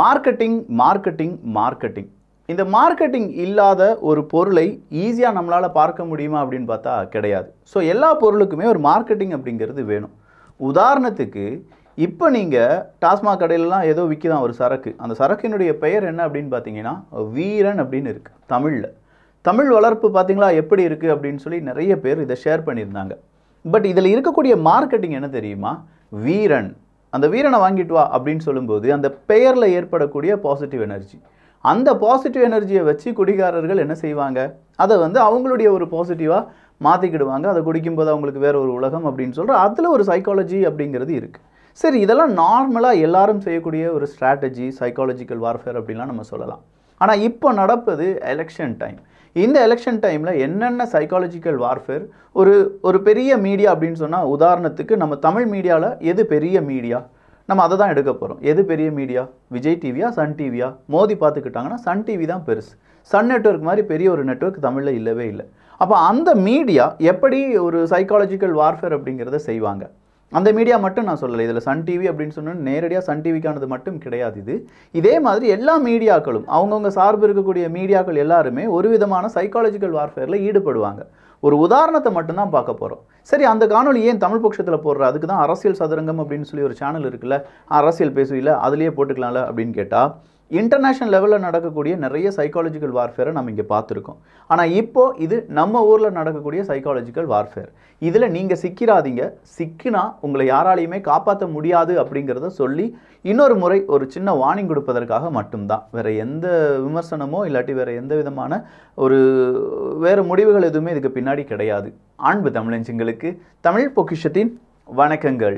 marketing marketing marketing இந்த marketing இல்லாத ஒரு பொருளை ஈஸியாக நம்மளால் பார்க்க முடியுமா அப்படின்னு பார்த்தா கிடையாது ஸோ எல்லா பொருளுக்குமே ஒரு மார்க்கெட்டிங் அப்படிங்கிறது வேணும் உதாரணத்துக்கு இப்போ நீங்கள் டாஸ்மாக் கடையிலலாம் ஏதோ விற்கிதான் ஒரு சரக்கு அந்த சரக்கினுடைய பெயர் என்ன அப்படின்னு பார்த்தீங்கன்னா வீரன் அப்படின்னு இருக்குது தமிழில் தமிழ் வளர்ப்பு பார்த்தீங்களா எப்படி இருக்குது அப்படின்னு சொல்லி நிறைய பேர் இதை ஷேர் பண்ணியிருந்தாங்க பட் இதில் இருக்கக்கூடிய மார்க்கெட்டிங் என்ன தெரியுமா வீரன் அந்த வீரனை வாங்கிட்டு வா அப்படின்னு சொல்லும்போது அந்த பெயரில் ஏற்படக்கூடிய பாசிட்டிவ் எனர்ஜி அந்த பாசிட்டிவ் எனர்ஜியை வச்சு குடிகாரர்கள் என்ன செய்வாங்க அதை வந்து அவங்களுடைய ஒரு பாசிட்டிவாக மாற்றிக்கிடுவாங்க அதை குடிக்கும்போது அவங்களுக்கு வேறு ஒரு உலகம் அப்படின்னு சொல்கிற அதில் ஒரு சைக்காலஜி அப்படிங்கிறது இருக்குது சரி இதெல்லாம் நார்மலாக எல்லாரும் செய்யக்கூடிய ஒரு ஸ்ட்ராட்டஜி சைக்காலஜிக்கல் வார்ஃபேர் அப்படின்லாம் நம்ம சொல்லலாம் ஆனால் இப்போ நடப்பது எலெக்ஷன் டைம் இந்த எலெக்ஷன் டைமில் என்னென்ன சைக்காலஜிக்கல் வார்ஃபேர் ஒரு ஒரு பெரிய மீடியா அப்படின்னு சொன்னால் உதாரணத்துக்கு நம்ம தமிழ் மீடியாவில் எது பெரிய மீடியா நம்ம அதை தான் எடுக்க போகிறோம் எது பெரிய மீடியா விஜய் டிவியா சன் டிவியா மோதி பார்த்துக்கிட்டாங்கன்னா சன் டிவி தான் பெருசு சன் நெட்ஒர்க் மாதிரி பெரிய ஒரு நெட்ஒர்க் தமிழில் இல்லவே இல்லை அப்போ அந்த மீடியா எப்படி ஒரு சைக்காலஜிக்கல் வார்ஃபேர் அப்படிங்கிறத செய்வாங்க அந்த மீடியா மட்டும் நான் சொல்லலை இதில் சன் டிவி அப்படின்னு சொன்னால் நேரடியாக சன் டிவிக்கானது மட்டும் கிடையாது இது இதே மாதிரி எல்லா மீடியாக்களும் அவங்கவுங்க சார்பு இருக்கக்கூடிய மீடியாக்கள் எல்லாருமே ஒரு விதமான சைக்காலஜிக்கல் வார்ஃபேரில் ஈடுபடுவாங்க ஒரு உதாரணத்தை மட்டும்தான் பார்க்க போகிறோம் சரி அந்த காணொலி ஏன் தமிழ் பட்சத்தில் போடுற அதுக்கு தான் அரசியல் சதுரங்கம் அப்படின்னு சொல்லி ஒரு சேனல் இருக்குல்ல அரசியல் பேசுவில அதுலேயே போட்டுக்கலாம்ல அப்படின்னு கேட்டால் இன்டர்நேஷ்னல் லெவலில் நடக்கக்கூடிய நிறைய சைக்காலஜிக்கல் வார்ஃபேரை நம்ம இங்கே பார்த்துருக்கோம் ஆனால் இப்போது இது நம்ம ஊரில் நடக்கக்கூடிய சைக்காலஜிக்கல் வார்ஃபேர் இதில் நீங்கள் சிக்கிறாதீங்க சிக்கினா உங்களை யாராலையுமே காப்பாற்ற முடியாது அப்படிங்கிறத சொல்லி இன்னொரு முறை ஒரு சின்ன வார்னிங் கொடுப்பதற்காக மட்டும்தான் வேறு எந்த விமர்சனமோ இல்லாட்டி வேறு எந்த விதமான ஒரு வேறு முடிவுகள் எதுவுமே இதுக்கு பின்னாடி கிடையாது ஆண்பு தமிழஞ்சிங்களுக்கு தமிழ் பொக்கிஷத்தின் வணக்கங்கள்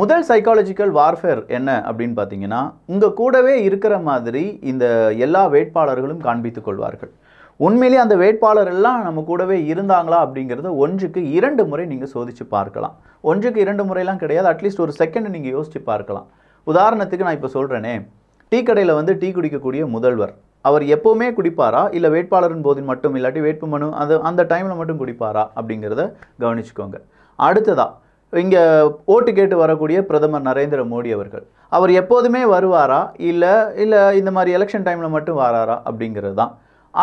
முதல் சைக்காலஜிக்கல் வார்ஃபேர் என்ன அப்படின்னு பார்த்தீங்கன்னா உங்கள் கூடவே இருக்கிற மாதிரி இந்த எல்லா வேட்பாளர்களும் காண்பித்து கொள்வார்கள் உண்மையிலே அந்த வேட்பாளர் எல்லாம் நம்ம கூடவே இருந்தாங்களா அப்படிங்கிறத ஒன்றுக்கு இரண்டு முறை நீங்கள் சோதித்து பார்க்கலாம் ஒன்றுக்கு இரண்டு முறையெல்லாம் கிடையாது அட்லீஸ்ட் ஒரு செகண்ட் நீங்கள் யோசித்து பார்க்கலாம் உதாரணத்துக்கு நான் இப்போ சொல்கிறேனே டீ கடையில் வந்து டீ குடிக்கக்கூடிய முதல்வர் அவர் எப்போவுமே குடிப்பாரா இல்லை வேட்பாளரின் போதில் மட்டும் இல்லாட்டி வேட்புமனு அது அந்த டைமில் மட்டும் குடிப்பாரா அப்படிங்கிறத கவனிச்சுக்கோங்க அடுத்ததாக இங்கே ஓட்டு கேட்டு வரக்கூடிய பிரதமர் நரேந்திர மோடி அவர்கள் அவர் எப்போதுமே வருவாரா இல்லை இல்லை இந்த மாதிரி எலெக்ஷன் டைமில் மட்டும் வராரா அப்படிங்கிறது தான்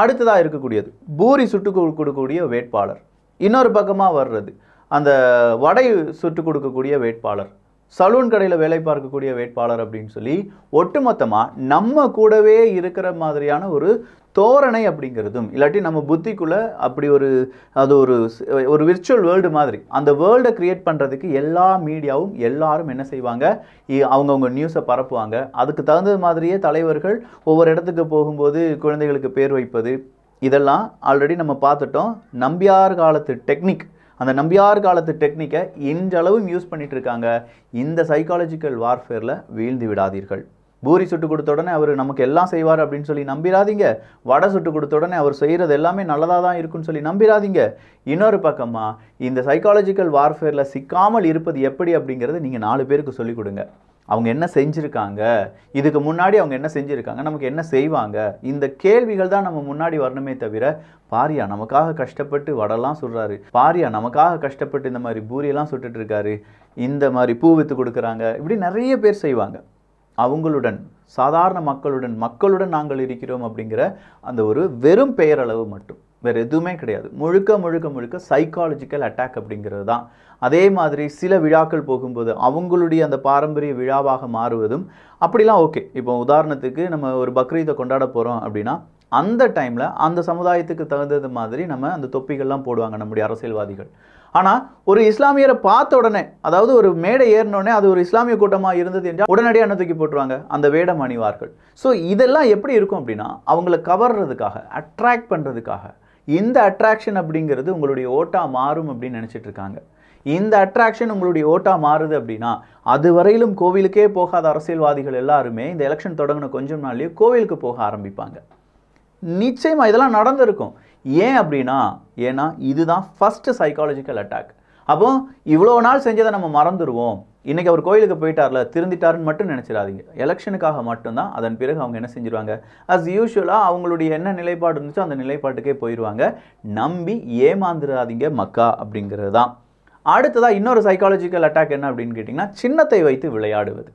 அடுத்ததாக இருக்கக்கூடியது பூரி சுட்டு கொடுக்கக்கூடிய வேட்பாளர் இன்னொரு பக்கமாக வர்றது அந்த வடை சுட்டு கொடுக்கக்கூடிய வேட்பாளர் சலூன் கடையில் வேலை பார்க்கக்கூடிய வேட்பாளர் அப்படின்னு சொல்லி ஒட்டுமொத்தமாக நம்ம கூடவே இருக்கிற மாதிரியான ஒரு தோரணை அப்படிங்கிறதும் இல்லாட்டி நம்ம புத்திக்குள்ளே அப்படி ஒரு அது ஒரு ஒரு விர்ச்சுவல் வேர்ல்டு மாதிரி அந்த வேர்ல்டை க்ரியேட் பண்ணுறதுக்கு எல்லா மீடியாவும் எல்லாரும் என்ன செய்வாங்க அவங்கவுங்க நியூஸை பரப்புவாங்க அதுக்கு தகுந்த மாதிரியே தலைவர்கள் ஒவ்வொரு இடத்துக்கு போகும்போது குழந்தைகளுக்கு பேர் வைப்பது இதெல்லாம் ஆல்ரெடி நம்ம பார்த்துட்டோம் நம்பியார் காலத்து டெக்னிக் அந்த நம்பியார் காலத்து டெக்னிக்கை இன்றளவும் யூஸ் பண்ணிட்டு இருக்காங்க இந்த சைக்காலஜிக்கல் வார்ஃபேரில் வீழ்ந்து விடாதீர்கள் பூரி சுட்டு கொடுத்த உடனே அவர் நமக்கு எல்லாம் செய்வார் அப்படின்னு சொல்லி நம்பிடாதீங்க வடை சுட்டு கொடுத்த உடனே அவர் செய்கிறது எல்லாமே நல்லதாக தான் இருக்குன்னு சொல்லி நம்பிடாதீங்க இன்னொரு பக்கமாக இந்த சைக்காலஜிக்கல் வார்ஃபேரில் சிக்காமல் இருப்பது எப்படி அப்படிங்கிறது நீங்கள் நாலு பேருக்கு சொல்லிக் கொடுங்க அவங்க என்ன செஞ்சுருக்காங்க இதுக்கு முன்னாடி அவங்க என்ன செஞ்சுருக்காங்க நமக்கு என்ன செய்வாங்க இந்த கேள்விகள் தான் நம்ம முன்னாடி வரணுமே தவிர பாரியா நமக்காக கஷ்டப்பட்டு வடலாம் சொல்கிறாரு பாரியா நமக்காக கஷ்டப்பட்டு இந்த மாதிரி பூரியெல்லாம் சுட்டுட்டு இருக்காரு இந்த மாதிரி பூ விற்று கொடுக்குறாங்க இப்படி நிறைய பேர் செய்வாங்க அவங்களுடன் சாதாரண மக்களுடன் மக்களுடன் நாங்கள் இருக்கிறோம் அப்படிங்கிற அந்த ஒரு வெறும் பெயரளவு மட்டும் வேறு எதுவுமே கிடையாது முழுக்க முழுக்க முழுக்க சைக்காலஜிக்கல் அட்டாக் அப்படிங்கிறது தான் அதே மாதிரி சில விழாக்கள் போகும்போது அவங்களுடைய அந்த பாரம்பரிய விழாவாக மாறுவதும் அப்படிலாம் ஓகே இப்போ உதாரணத்துக்கு நம்ம ஒரு பக்ரீதை கொண்டாட போகிறோம் அப்படின்னா அந்த டைமில் அந்த சமுதாயத்துக்கு தகுந்தது மாதிரி நம்ம அந்த தொப்பிகள்லாம் போடுவாங்க நம்முடைய அரசியல்வாதிகள் ஆனால் ஒரு இஸ்லாமியரை பார்த்த உடனே அதாவது ஒரு மேடை ஏறினோடனே அது ஒரு இஸ்லாமிய கூட்டமாக இருந்தது என்றால் உடனடியாக என்ன தூக்கி போட்டுருவாங்க அந்த வேடம் அணிவார்கள் ஸோ இதெல்லாம் எப்படி இருக்கும் அப்படின்னா அவங்கள கவர்றதுக்காக அட்ராக்ட் பண்ணுறதுக்காக இந்த அட்ராக்ஷன் அப்படிங்கிறது உங்களுடைய ஓட்டாக மாறும் அப்படின்னு நினச்சிட்டு இருக்காங்க இந்த அட்ராக்ஷன் உங்களுடைய ஓட்டா மாறுது அப்படின்னா அது வரையிலும் கோவிலுக்கே போகாத அரசியல்வாதிகள் எல்லாருமே இந்த எலெக்ஷன் தொடங்கின கொஞ்சம் நாள்லேயே கோவிலுக்கு போக ஆரம்பிப்பாங்க நிச்சயமாக இதெல்லாம் நடந்திருக்கும் ஏன் அப்படின்னா ஏன்னா இதுதான் ஃபஸ்ட்டு சைக்காலஜிக்கல் அட்டாக் அப்போ இவ்வளோ நாள் செஞ்சதை நம்ம மறந்துடுவோம் இன்றைக்கி அவர் கோயிலுக்கு போயிட்டார்ல திருந்திட்டாருன்னு மட்டும் நினச்சிடாதீங்க எலெக்ஷனுக்காக மட்டும்தான் அதன் பிறகு அவங்க என்ன செஞ்சுருவாங்க அஸ் யூஷுவலாக அவங்களுடைய என்ன நிலைப்பாடு இருந்துச்சோ அந்த நிலைப்பாட்டுக்கே போயிடுவாங்க நம்பி ஏமாந்துடாதீங்க மக்கா அப்படிங்கிறது தான் அடுத்ததாக இன்னொரு சைக்காலஜிக்கல் அட்டாக் என்ன அப்படின்னு கேட்டிங்கன்னா சின்னத்தை வைத்து விளையாடுவது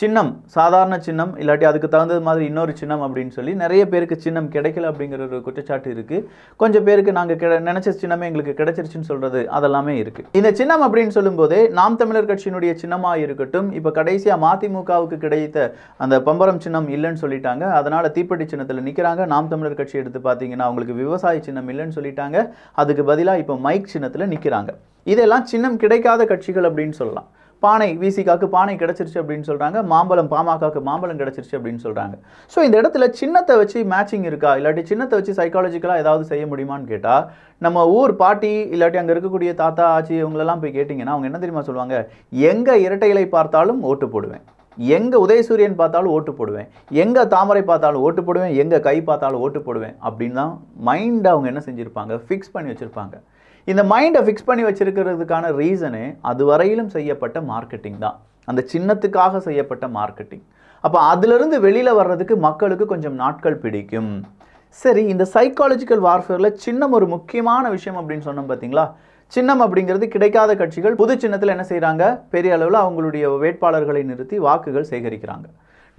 சின்னம் சாதாரண சின்னம் இல்லாட்டி அதுக்கு தகுந்தது மாதிரி இன்னொரு சின்னம் அப்படின்னு சொல்லி நிறைய பேருக்கு சின்னம் கிடைக்கல அப்படிங்கிற ஒரு குற்றச்சாட்டு இருக்குது கொஞ்சம் பேருக்கு நாங்கள் கிட நினச்ச சின்னமே எங்களுக்கு கிடைச்சிருச்சுன்னு சொல்கிறது அதெல்லாமே இருக்குது இந்த சின்னம் அப்படின்னு சொல்லும்போதே நாம் தமிழர் கட்சியினுடைய சின்னமாக இருக்கட்டும் இப்போ கடைசியாக மதிமுகவுக்கு கிடைத்த அந்த பம்பரம் சின்னம் இல்லைன்னு சொல்லிட்டாங்க அதனால் தீப்பெட்டி சின்னத்தில் நிற்கிறாங்க நாம் தமிழர் கட்சி எடுத்து பார்த்தீங்கன்னா அவங்களுக்கு விவசாய சின்னம் இல்லைன்னு சொல்லிட்டாங்க அதுக்கு பதிலாக இப்போ மைக் சின்னத்தில் நிற்கிறாங்க இதெல்லாம் சின்னம் கிடைக்காத கட்சிகள் அப்படின்னு சொல்லலாம் பானை விசிகாக்கு பானை கிடச்சிருச்சு அப்படின்னு சொல்கிறாங்க மாம்பழம் பாமகக்கு மாம்பழம் கிடச்சிருச்சு அப்படின்னு சொல்கிறாங்க ஸோ இந்த இடத்துல சின்னத்தை வச்சு மேட்சிங் இருக்கா இல்லாட்டி சின்னத்தை வச்சு சைக்காலஜிக்கலாக ஏதாவது செய்ய முடியுமான்னு கேட்டால் நம்ம ஊர் பாட்டி இல்லாட்டி அங்கே இருக்கக்கூடிய தாத்தா ஆச்சி இவங்களெல்லாம் போய் கேட்டிங்கன்னா அவங்க என்ன தெரியுமா சொல்லுவாங்க எங்கே இரட்டைகளை பார்த்தாலும் ஓட்டு போடுவேன் எங்கே உதயசூரியன் பார்த்தாலும் ஓட்டு போடுவேன் எங்கே தாமரை பார்த்தாலும் ஓட்டு போடுவேன் எங்கே கை பார்த்தாலும் ஓட்டு போடுவேன் அப்படின்னு தான் மைண்டை அவங்க என்ன செஞ்சுருப்பாங்க ஃபிக்ஸ் பண்ணி வச்சுருப்பாங்க இந்த மைண்டை ஃபிக்ஸ் பண்ணி வச்சுருக்கிறதுக்கான ரீசனு அது வரையிலும் செய்யப்பட்ட மார்க்கெட்டிங் தான் அந்த சின்னத்துக்காக செய்யப்பட்ட மார்க்கெட்டிங் அப்போ அதுலேருந்து வெளியில் வர்றதுக்கு மக்களுக்கு கொஞ்சம் நாட்கள் பிடிக்கும் சரி இந்த சைக்காலஜிக்கல் வார்ஃபேரில் சின்னம் ஒரு முக்கியமான விஷயம் அப்படின்னு சொன்னோம் பார்த்தீங்களா சின்னம் அப்படிங்கிறது கிடைக்காத கட்சிகள் புது சின்னத்தில் என்ன செய்கிறாங்க பெரிய அளவில் அவங்களுடைய வேட்பாளர்களை நிறுத்தி வாக்குகள் சேகரிக்கிறாங்க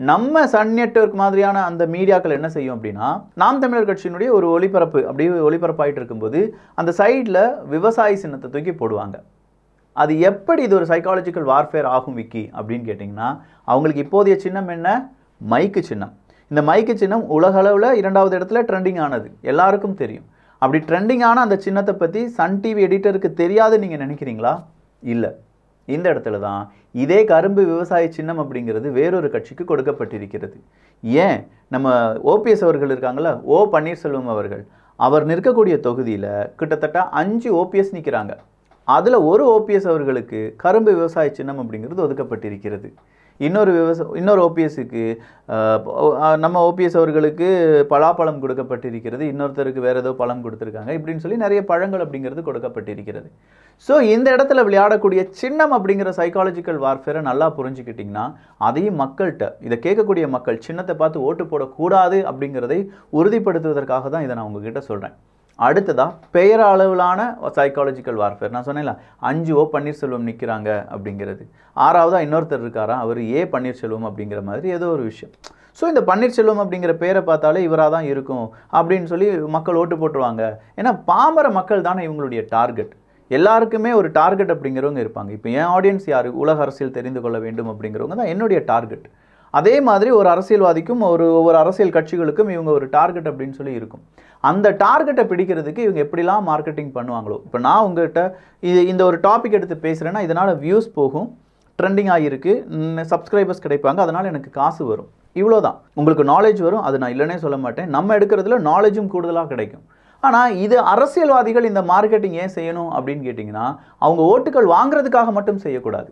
நம்ம சன் நெட்ஒர்க் மாதிரியான அந்த மீடியாக்கள் என்ன செய்யும் அப்படின்னா நாம் தமிழர் கட்சியினுடைய ஒரு ஒளிபரப்பு அப்படி ஒளிபரப்பாயிட்டு இருக்கும்போது அந்த சைடில் விவசாய சின்னத்தை தூக்கி போடுவாங்க அது எப்படி இது ஒரு சைக்காலஜிக்கல் வார்ஃபேர் ஆகும் விக்கி அப்படின்னு கேட்டிங்கன்னா அவங்களுக்கு இப்போதைய சின்னம் என்ன மைக்கு சின்னம் இந்த மைக்கு சின்னம் உலகளவில் இரண்டாவது இடத்துல ட்ரெண்டிங் ஆனது எல்லாருக்கும் தெரியும் அப்படி ட்ரெண்டிங்கான அந்த சின்னத்தை பற்றி சன் டிவி எடிட்டருக்கு தெரியாது நீங்கள் நினைக்கிறீங்களா இல்லை இந்த இடத்துல தான் இதே கரும்பு விவசாய சின்னம் அப்படிங்கிறது வேறொரு கட்சிக்கு கொடுக்கப்பட்டிருக்கிறது ஏன் நம்ம ஓபிஎஸ் அவர்கள் இருக்காங்களா ஓ பன்னீர்செல்வம் அவர்கள் அவர் நிற்கக்கூடிய தொகுதியில் கிட்டத்தட்ட அஞ்சு ஓபிஎஸ் நிற்கிறாங்க அதில் ஒரு ஓபிஎஸ் அவர்களுக்கு கரும்பு விவசாய சின்னம் அப்படிங்கிறது ஒதுக்கப்பட்டிருக்கிறது இன்னொரு விவச இன்னொரு ஓபிஎஸ்க்கு நம்ம ஓபிஎஸ் அவர்களுக்கு பலாப்பழம் கொடுக்கப்பட்டிருக்கிறது இன்னொருத்தருக்கு வேறு ஏதோ பழம் கொடுத்துருக்காங்க இப்படின்னு சொல்லி நிறைய பழங்கள் அப்படிங்கிறது கொடுக்கப்பட்டிருக்கிறது ஸோ இந்த இடத்துல விளையாடக்கூடிய சின்னம் அப்படிங்கிற சைக்காலஜிக்கல் வார்ஃபேரை நல்லா புரிஞ்சுக்கிட்டிங்கன்னா அதையும் மக்கள்கிட்ட இதை கேட்கக்கூடிய மக்கள் சின்னத்தை பார்த்து ஓட்டு போடக்கூடாது அப்படிங்கிறதை உறுதிப்படுத்துவதற்காக தான் இதை நான் உங்ககிட்ட சொல்கிறேன் அடுத்ததாக பெயர் அளவிலான சைக்காலஜிக்கல் வார்ஃபேர் நான் சொன்னேன்ல அஞ்சு ஓ பன்னீர்செல்வம் நிற்கிறாங்க அப்படிங்கிறது ஆறாவதாக இன்னொருத்தர் இருக்காரா அவர் ஏ பன்னீர்செல்வம் அப்படிங்கிற மாதிரி ஏதோ ஒரு விஷயம் ஸோ இந்த பன்னீர்செல்வம் அப்படிங்கிற பேரை பார்த்தாலே இவராக தான் இருக்கும் அப்படின்னு சொல்லி மக்கள் ஓட்டு போட்டுருவாங்க ஏன்னா பாமர மக்கள் தானே இவங்களுடைய டார்கெட் எல்லாருக்குமே ஒரு டார்கெட் அப்படிங்கிறவங்க இருப்பாங்க இப்போ என் ஆடியன்ஸ் யார் உலக அரசியல் தெரிந்து கொள்ள வேண்டும் அப்படிங்கிறவங்க தான் என்னுடைய டார்கெட் அதே மாதிரி ஒரு அரசியல்வாதிக்கும் ஒரு ஒவ்வொரு அரசியல் கட்சிகளுக்கும் இவங்க ஒரு டார்கெட் அப்படின்னு சொல்லி இருக்கும் அந்த டார்கெட்டை பிடிக்கிறதுக்கு இவங்க எப்படிலாம் மார்க்கெட்டிங் பண்ணுவாங்களோ இப்போ நான் உங்கள்கிட்ட இது இந்த ஒரு டாபிக் எடுத்து பேசுகிறேன்னா இதனால் வியூஸ் போகும் ட்ரெண்டிங் ஆகியிருக்கு சப்ஸ்கிரைபர்ஸ் கிடைப்பாங்க அதனால் எனக்கு காசு வரும் இவ்வளோ தான் உங்களுக்கு நாலேஜ் வரும் அது நான் இல்லைனே சொல்ல மாட்டேன் நம்ம எடுக்கிறதுல நாலேஜும் கூடுதலாக கிடைக்கும் ஆனால் இது அரசியல்வாதிகள் இந்த மார்க்கெட்டிங் ஏன் செய்யணும் அப்படின்னு கேட்டிங்கன்னா அவங்க ஓட்டுகள் வாங்குறதுக்காக மட்டும் செய்யக்கூடாது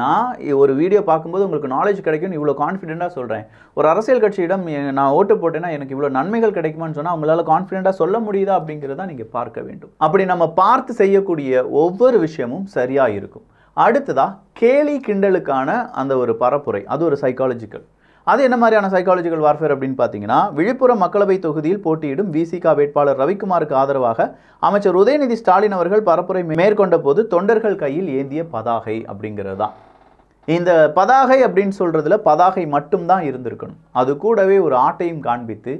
நான் ஒரு வீடியோ பார்க்கும்போது உங்களுக்கு நாலேஜ் கிடைக்கும்னு இவ்வளோ கான்ஃபிடென்ட்டாக சொல்கிறேன் ஒரு அரசியல் கட்சியிடம் நான் ஓட்டு போட்டேன்னா எனக்கு இவ்வளோ நன்மைகள் கிடைக்குமான்னு சொன்னால் அவங்களால கான்ஃபிடென்ட்டாக சொல்ல முடியுதா அப்படிங்கிறத நீங்கள் பார்க்க வேண்டும் அப்படி நம்ம பார்த்து செய்யக்கூடிய ஒவ்வொரு விஷயமும் சரியாக இருக்கும் அடுத்ததாக கேலி கிண்டலுக்கான அந்த ஒரு பரப்புரை அது ஒரு சைக்காலஜிக்கல் அது என்ன மாதிரியான சைக்காலஜிக்கல் வார்ஃபேர் அப்படின்னு பார்த்தீங்கன்னா விழுப்புரம் மக்களவை தொகுதியில் போட்டியிடும் விசிகா வேட்பாளர் ரவிக்குமாருக்கு ஆதரவாக அமைச்சர் உதயநிதி ஸ்டாலின் அவர்கள் பரப்புரை மேற்கொண்ட போது தொண்டர்கள் கையில் ஏந்திய பதாகை அப்படிங்கிறது தான் இந்த பதாகை அப்படின்னு சொல்கிறதுல பதாகை மட்டும்தான் இருந்திருக்கணும் அது கூடவே ஒரு ஆட்டையும் காண்பித்து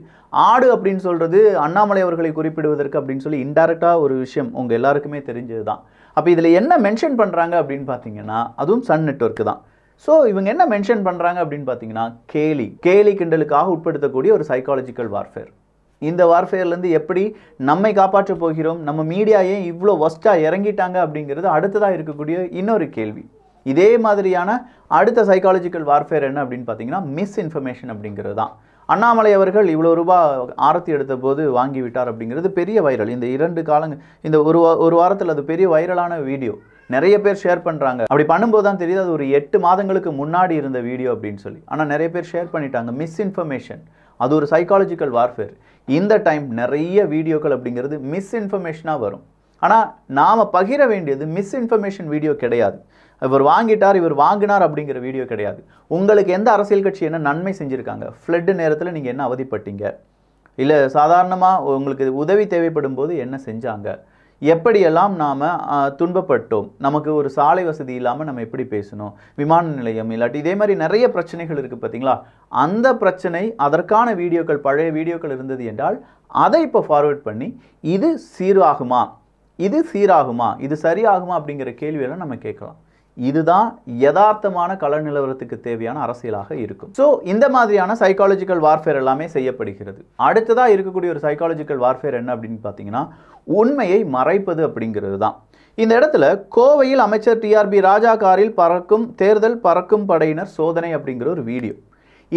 ஆடு அப்படின்னு சொல்கிறது அண்ணாமலை அவர்களை குறிப்பிடுவதற்கு அப்படின்னு சொல்லி இன்டைரக்டாக ஒரு விஷயம் உங்கள் எல்லாருக்குமே தெரிஞ்சது தான் அப்போ இதில் என்ன மென்ஷன் பண்ணுறாங்க அப்படின்னு பார்த்தீங்கன்னா அதுவும் சன் நெட்ஒர்க்கு தான் ஸோ இவங்க என்ன மென்ஷன் பண்ணுறாங்க அப்படின்னு பார்த்தீங்கன்னா கேலி கேலி கிண்டலுக்காக உட்படுத்தக்கூடிய ஒரு சைக்காலஜிக்கல் வார்ஃபேர் இந்த வார்ஃபேர்லேருந்து எப்படி நம்மை காப்பாற்ற போகிறோம் நம்ம மீடியா ஏன் இவ்வளோ ஒஸ்ட்டாக இறங்கிட்டாங்க அப்படிங்கிறது அடுத்ததாக இருக்கக்கூடிய இன்னொரு கேள்வி இதே மாதிரியான அடுத்த சைக்காலஜிக்கல் வார்ஃபேர் என்ன அப்படின்னு பார்த்தீங்கன்னா மிஸ்இன்ஃபர்மேஷன் அப்படிங்கிறது தான் அண்ணாமலை அவர்கள் இவ்வளோ ரூபா ஆரத்தி எடுத்த போது வாங்கிவிட்டார் அப்படிங்கிறது பெரிய வைரல் இந்த இரண்டு காலங்கள் இந்த ஒரு ஒரு வாரத்தில் அது பெரிய வைரலான வீடியோ நிறைய பேர் ஷேர் பண்ணுறாங்க அப்படி பண்ணும்போது தான் தெரியுது அது ஒரு எட்டு மாதங்களுக்கு முன்னாடி இருந்த வீடியோ அப்படின்னு சொல்லி ஆனால் நிறைய பேர் ஷேர் பண்ணிட்டாங்க மிஸ்இன்ஃபர்மேஷன் அது ஒரு சைக்காலஜிக்கல் வார்ஃபேர் இந்த டைம் நிறைய வீடியோக்கள் அப்படிங்கிறது மிஸ்இன்ஃபர்மேஷனாக வரும் ஆனால் நாம் பகிர வேண்டியது மிஸ்இன்ஃபர்மேஷன் வீடியோ கிடையாது இவர் வாங்கிட்டார் இவர் வாங்கினார் அப்படிங்கிற வீடியோ கிடையாது உங்களுக்கு எந்த அரசியல் கட்சி என்ன நன்மை செஞ்சுருக்காங்க ஃப்ளட்டு நேரத்தில் நீங்கள் என்ன அவதிப்பட்டீங்க இல்லை சாதாரணமாக உங்களுக்கு உதவி தேவைப்படும் போது என்ன செஞ்சாங்க எப்படியெல்லாம் நாம் துன்பப்பட்டோம் நமக்கு ஒரு சாலை வசதி இல்லாமல் நம்ம எப்படி பேசணும் விமான நிலையம் இல்லாட்டி இதே மாதிரி நிறைய பிரச்சனைகள் இருக்குது பார்த்தீங்களா அந்த பிரச்சனை அதற்கான வீடியோக்கள் பழைய வீடியோக்கள் இருந்தது என்றால் அதை இப்போ ஃபார்வேர்ட் பண்ணி இது சீராகுமா இது சீராகுமா இது சரியாகுமா அப்படிங்கிற கேள்வியெல்லாம் நம்ம கேட்கலாம் இதுதான் யதார்த்தமான கள நிலவரத்துக்கு தேவையான அரசியலாக இருக்கும் ஸோ இந்த மாதிரியான சைக்காலஜிக்கல் வார்ஃபேர் எல்லாமே செய்யப்படுகிறது அடுத்ததாக இருக்கக்கூடிய ஒரு சைக்காலஜிக்கல் வார்ஃபேர் என்ன அப்படின்னு பார்த்தீங்கன்னா உண்மையை மறைப்பது அப்படிங்கிறது தான் இந்த இடத்துல கோவையில் அமைச்சர் டிஆர்பி ராஜா காரில் பறக்கும் தேர்தல் பறக்கும் படையினர் சோதனை அப்படிங்கிற ஒரு வீடியோ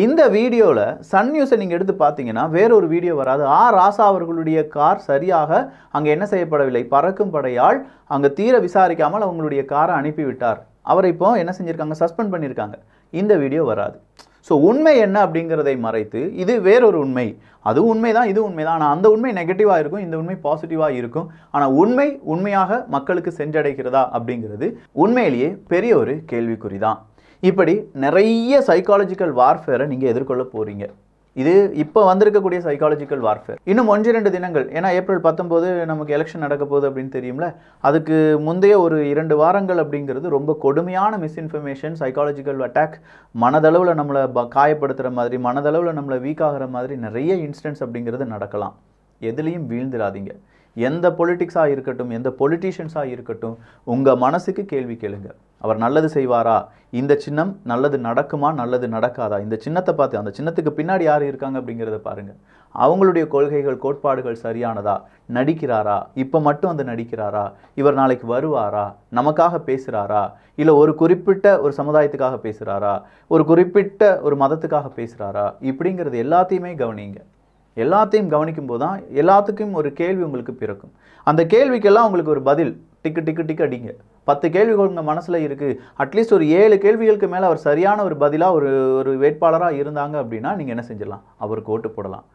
இந்த வீடியோவில் சன் நியூஸை நீங்கள் எடுத்து பார்த்தீங்கன்னா வேற ஒரு வீடியோ வராது ஆ ராசா அவர்களுடைய கார் சரியாக அங்கே என்ன செய்யப்படவில்லை பறக்கும் படையால் அங்கே தீர விசாரிக்காமல் அவங்களுடைய காரை அனுப்பிவிட்டார் அவரை இப்போ என்ன செஞ்சுருக்காங்க சஸ்பெண்ட் பண்ணியிருக்காங்க இந்த வீடியோ வராது ஸோ உண்மை என்ன அப்படிங்கிறதை மறைத்து இது வேறொரு உண்மை அது உண்மை தான் இது உண்மை தான் ஆனால் அந்த உண்மை நெகட்டிவாக இருக்கும் இந்த உண்மை பாசிட்டிவாக இருக்கும் ஆனால் உண்மை உண்மையாக மக்களுக்கு சென்றடைகிறதா அப்படிங்கிறது உண்மையிலேயே பெரிய ஒரு கேள்விக்குறி தான் இப்படி நிறைய சைக்காலஜிக்கல் வார்ஃபேரை நீங்கள் எதிர்கொள்ள போகிறீங்க இது இப்போ வந்திருக்கக்கூடிய சைக்காலஜிக்கல் வார்ஃபேர் இன்னும் ஒன்று ரெண்டு தினங்கள் ஏன்னா ஏப்ரல் பத்தொம்போது நமக்கு எலெக்ஷன் நடக்க போகுது அப்படின்னு தெரியும்ல அதுக்கு முந்தைய ஒரு இரண்டு வாரங்கள் அப்படிங்கிறது ரொம்ப கொடுமையான மிஸ்இன்ஃபர்மேஷன் சைக்காலஜிக்கல் அட்டாக் மனதளவில் நம்மளை ப காயப்படுத்துகிற மாதிரி மனதளவில் நம்மளை வீக் ஆகிற மாதிரி நிறைய இன்சிடென்ட்ஸ் அப்படிங்கிறது நடக்கலாம் எதுலேயும் வீழ்ந்துடாதீங்க எந்த பொலிட்டிக்ஸாக இருக்கட்டும் எந்த பொலிட்டீஷியன்ஸாக இருக்கட்டும் உங்கள் மனசுக்கு கேள்வி கேளுங்க அவர் நல்லது செய்வாரா இந்த சின்னம் நல்லது நடக்குமா நல்லது நடக்காதா இந்த சின்னத்தை பார்த்து அந்த சின்னத்துக்கு பின்னாடி யார் இருக்காங்க அப்படிங்கிறத பாருங்கள் அவங்களுடைய கொள்கைகள் கோட்பாடுகள் சரியானதா நடிக்கிறாரா இப்போ மட்டும் வந்து நடிக்கிறாரா இவர் நாளைக்கு வருவாரா நமக்காக பேசுகிறாரா இல்லை ஒரு குறிப்பிட்ட ஒரு சமுதாயத்துக்காக பேசுகிறாரா ஒரு குறிப்பிட்ட ஒரு மதத்துக்காக பேசுகிறாரா இப்படிங்கிறது எல்லாத்தையுமே கவனிங்க எல்லாத்தையும் கவனிக்கும் போது தான் எல்லாத்துக்கும் ஒரு கேள்வி உங்களுக்கு பிறக்கும் அந்த கேள்விக்கெல்லாம் உங்களுக்கு ஒரு பதில் டிக்கு டிக்கு டிக்கு அடிங்க பத்து கேள்விகள் உங்கள் மனசில் இருக்குது அட்லீஸ்ட் ஒரு ஏழு கேள்விகளுக்கு மேலே அவர் சரியான ஒரு பதிலாக ஒரு ஒரு வேட்பாளராக இருந்தாங்க அப்படின்னா நீங்கள் என்ன செஞ்சிடலாம் அவருக்கு ஓட்டு போடலாம்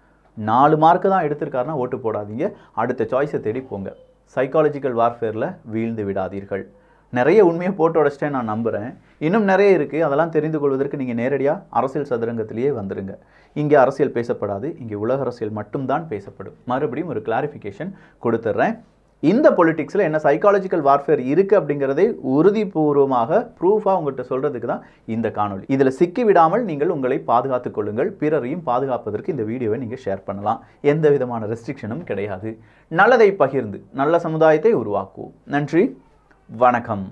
நாலு மார்க்கு தான் எடுத்திருக்காருன்னா ஓட்டு போடாதீங்க அடுத்த சாய்ஸை தேடி போங்க சைக்காலஜிக்கல் வார்ஃபேரில் வீழ்ந்து விடாதீர்கள் நிறைய உண்மையை போட்டு உடச்சிட்டே நான் நம்புகிறேன் இன்னும் நிறைய இருக்குது அதெல்லாம் தெரிந்து கொள்வதற்கு நீங்கள் நேரடியாக அரசியல் சதுரங்கத்திலேயே வந்துடுங்க இங்கே அரசியல் பேசப்படாது இங்கே உலக அரசியல் மட்டும்தான் பேசப்படும் மறுபடியும் ஒரு கிளாரிஃபிகேஷன் கொடுத்துட்றேன் இந்த பொலிட்டிக்ஸில் என்ன சைக்காலஜிக்கல் வார்ஃபேர் இருக்குது அப்படிங்கிறதே உறுதிபூர்வமாக ப்ரூஃபாக உங்கள்கிட்ட சொல்கிறதுக்கு தான் இந்த காணொலி இதில் சிக்கி விடாமல் நீங்கள் உங்களை பாதுகாத்துக் கொள்ளுங்கள் பிறரையும் பாதுகாப்பதற்கு இந்த வீடியோவை நீங்கள் ஷேர் பண்ணலாம் எந்த விதமான ரெஸ்ட்ரிக்ஷனும் கிடையாது நல்லதை பகிர்ந்து நல்ல சமுதாயத்தை உருவாக்குவோம் நன்றி வணக்கம்